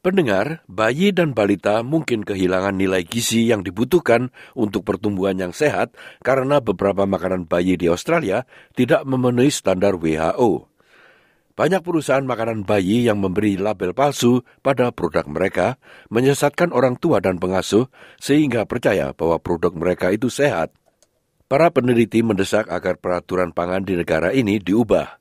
Pendengar, bayi dan balita mungkin kehilangan nilai gizi yang dibutuhkan untuk pertumbuhan yang sehat karena beberapa makanan bayi di Australia tidak memenuhi standar WHO. Banyak perusahaan makanan bayi yang memberi label palsu pada produk mereka menyesatkan orang tua dan pengasuh sehingga percaya bahwa produk mereka itu sehat. Para peneliti mendesak agar peraturan pangan di negara ini diubah.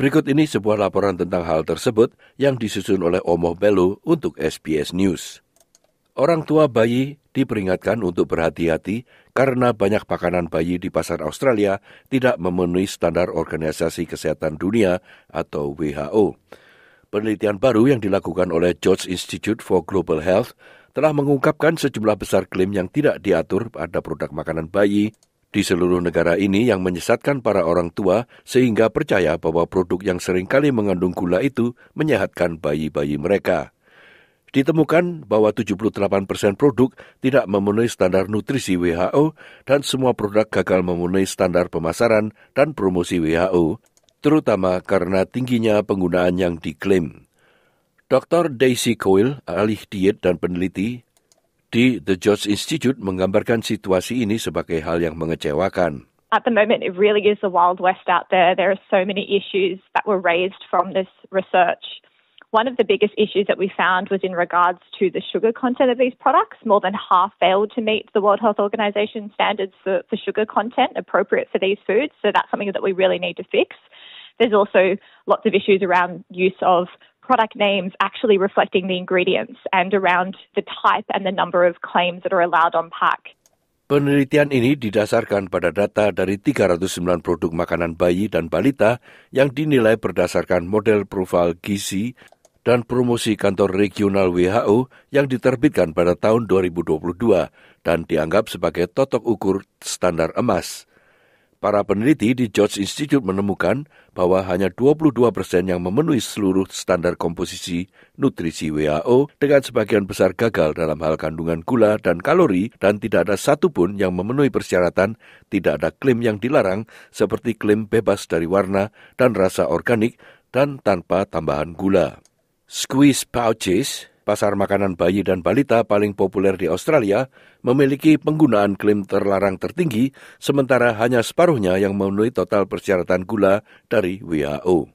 Berikut ini sebuah laporan tentang hal tersebut yang disusun oleh Omoh Belu untuk SBS News. Orang tua bayi diperingatkan untuk berhati-hati karena banyak pakanan bayi di pasar Australia tidak memenuhi standar Organisasi Kesehatan Dunia atau WHO. Penelitian baru yang dilakukan oleh George Institute for Global Health telah mengungkapkan sejumlah besar klaim yang tidak diatur pada produk makanan bayi di seluruh negara ini yang menyesatkan para orang tua sehingga percaya bahwa produk yang seringkali mengandung gula itu menyehatkan bayi-bayi mereka. Ditemukan bahwa 78 persen produk tidak memenuhi standar nutrisi WHO dan semua produk gagal memenuhi standar pemasaran dan promosi WHO, terutama karena tingginya penggunaan yang diklaim. Dr. Daisy Coyle, ahli diet dan peneliti, di The George Institute menggambarkan situasi ini sebagai hal yang mengecewakan. At the moment, it really is the Wild West out there. There are so many issues that were raised from this research. One of the biggest issues that we found was in regards to the sugar content of these products. More than half failed to meet the World Health Organization standards for, for sugar content appropriate for these foods. So that's something that we really need to fix. There's also lots of issues around use of product names actually reflecting the ingredients and around the type and the number of claims that are allowed on pack. Penelitian ini didasarkan pada data dari 309 produk makanan bayi dan balita yang dinilai berdasarkan model profil gizi dan promosi kantor regional WHO yang diterbitkan pada tahun 2022 dan dianggap sebagai totok ukur standar emas. Para peneliti di George Institute menemukan bahwa hanya 22 persen yang memenuhi seluruh standar komposisi nutrisi WHO dengan sebagian besar gagal dalam hal kandungan gula dan kalori dan tidak ada satupun yang memenuhi persyaratan tidak ada klaim yang dilarang seperti klaim bebas dari warna dan rasa organik dan tanpa tambahan gula. Squeeze pouches Pasar makanan bayi dan balita paling populer di Australia memiliki penggunaan klaim terlarang tertinggi, sementara hanya separuhnya yang memenuhi total persyaratan gula dari WHO.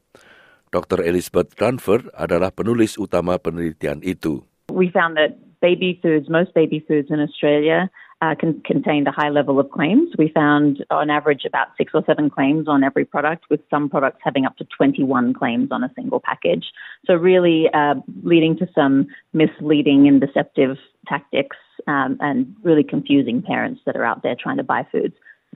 Dr. Elizabeth Dunford adalah penulis utama penelitian itu. We found that baby foods, most baby foods in Australia uh, con- contained a high level of claims. We found on average about six or seven claims on every product, with some products having up to 21 claims on a single package. So, really uh, leading to some misleading and deceptive tactics um, and really confusing parents that are out there trying to buy foods.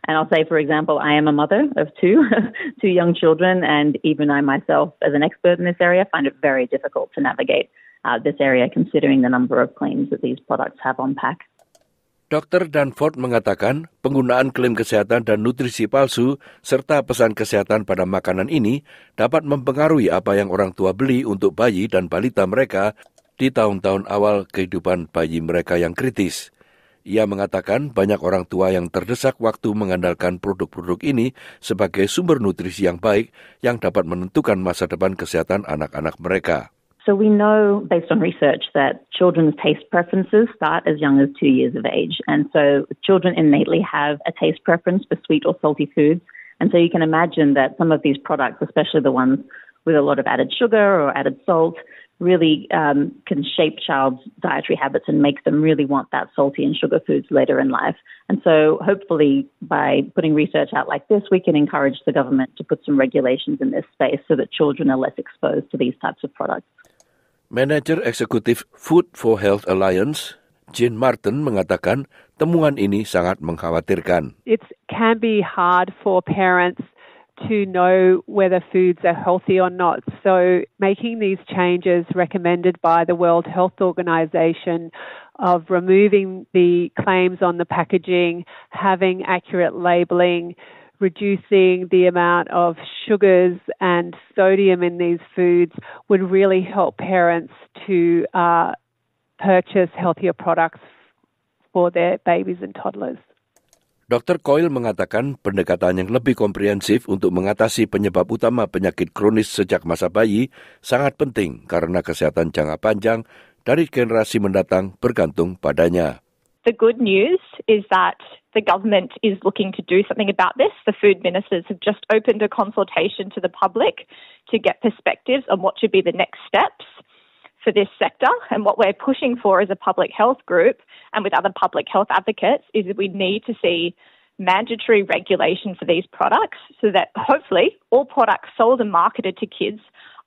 And I'll say, for example, I am a mother of two, two young children, and even I myself, as an expert in this area, find it very difficult to navigate uh, this area considering the number of claims that these products have on pack. Dr. Danford mengatakan penggunaan klaim kesehatan dan nutrisi palsu serta pesan kesehatan pada makanan ini dapat mempengaruhi apa yang orang tua beli untuk bayi dan balita mereka di tahun-tahun awal kehidupan bayi mereka yang kritis. Ia mengatakan banyak orang tua yang terdesak waktu mengandalkan produk-produk ini sebagai sumber nutrisi yang baik yang dapat menentukan masa depan kesehatan anak-anak mereka. So we know based on research that children's taste preferences start as young as two years of age. And so children innately have a taste preference for sweet or salty foods. And so you can imagine that some of these products, especially the ones with a lot of added sugar or added salt, really um, can shape child's dietary habits and make them really want that salty and sugar foods later in life. And so, hopefully, by putting research out like this, we can encourage the government to put some regulations in this space so that children are less exposed to these types of products. Manager Eksekutif Food for Health Alliance, Jane Martin mengatakan temuan ini sangat mengkhawatirkan. It can be hard for parents to know whether foods are healthy or not. So, making these changes recommended by the World Health Organization of removing the claims on the packaging, having accurate labeling, reducing the amount of sugars and sodium in these foods would really help parents to uh, purchase healthier products for their babies and toddlers. Dr. Coyle mengatakan pendekatan yang lebih komprehensif untuk mengatasi penyebab utama penyakit kronis sejak masa bayi sangat penting karena kesehatan jangka panjang dari generasi mendatang bergantung padanya. The good news is that the government is looking to do something about this. The food ministers have just opened a consultation to the public to get perspectives on what should be the next steps for this sector. And what we're pushing for as a public health group and with other public health advocates is that we need to see mandatory regulation for these products so that hopefully all products sold and marketed to kids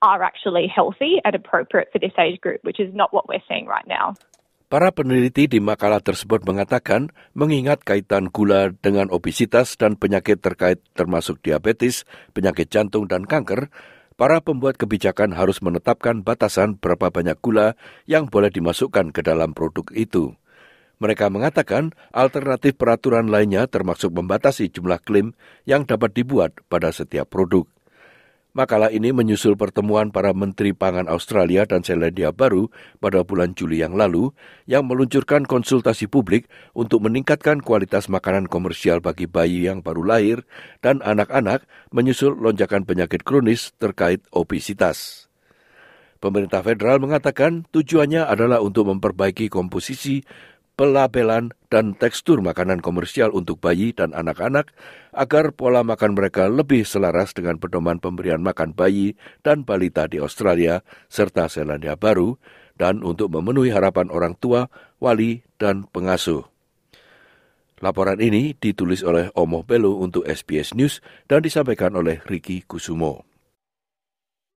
are actually healthy and appropriate for this age group, which is not what we're seeing right now. Para peneliti di makalah tersebut mengatakan, mengingat kaitan gula dengan obesitas dan penyakit terkait termasuk diabetes, penyakit jantung dan kanker, para pembuat kebijakan harus menetapkan batasan berapa banyak gula yang boleh dimasukkan ke dalam produk itu. Mereka mengatakan alternatif peraturan lainnya termasuk membatasi jumlah klaim yang dapat dibuat pada setiap produk. Makalah ini menyusul pertemuan para Menteri Pangan Australia dan Selandia Baru pada bulan Juli yang lalu yang meluncurkan konsultasi publik untuk meningkatkan kualitas makanan komersial bagi bayi yang baru lahir dan anak-anak menyusul lonjakan penyakit kronis terkait obesitas. Pemerintah federal mengatakan tujuannya adalah untuk memperbaiki komposisi pelabelan, dan tekstur makanan komersial untuk bayi dan anak-anak agar pola makan mereka lebih selaras dengan pedoman pemberian makan bayi dan balita di Australia serta Selandia Baru dan untuk memenuhi harapan orang tua, wali, dan pengasuh. Laporan ini ditulis oleh Omoh Belo untuk SBS News dan disampaikan oleh Ricky Kusumo.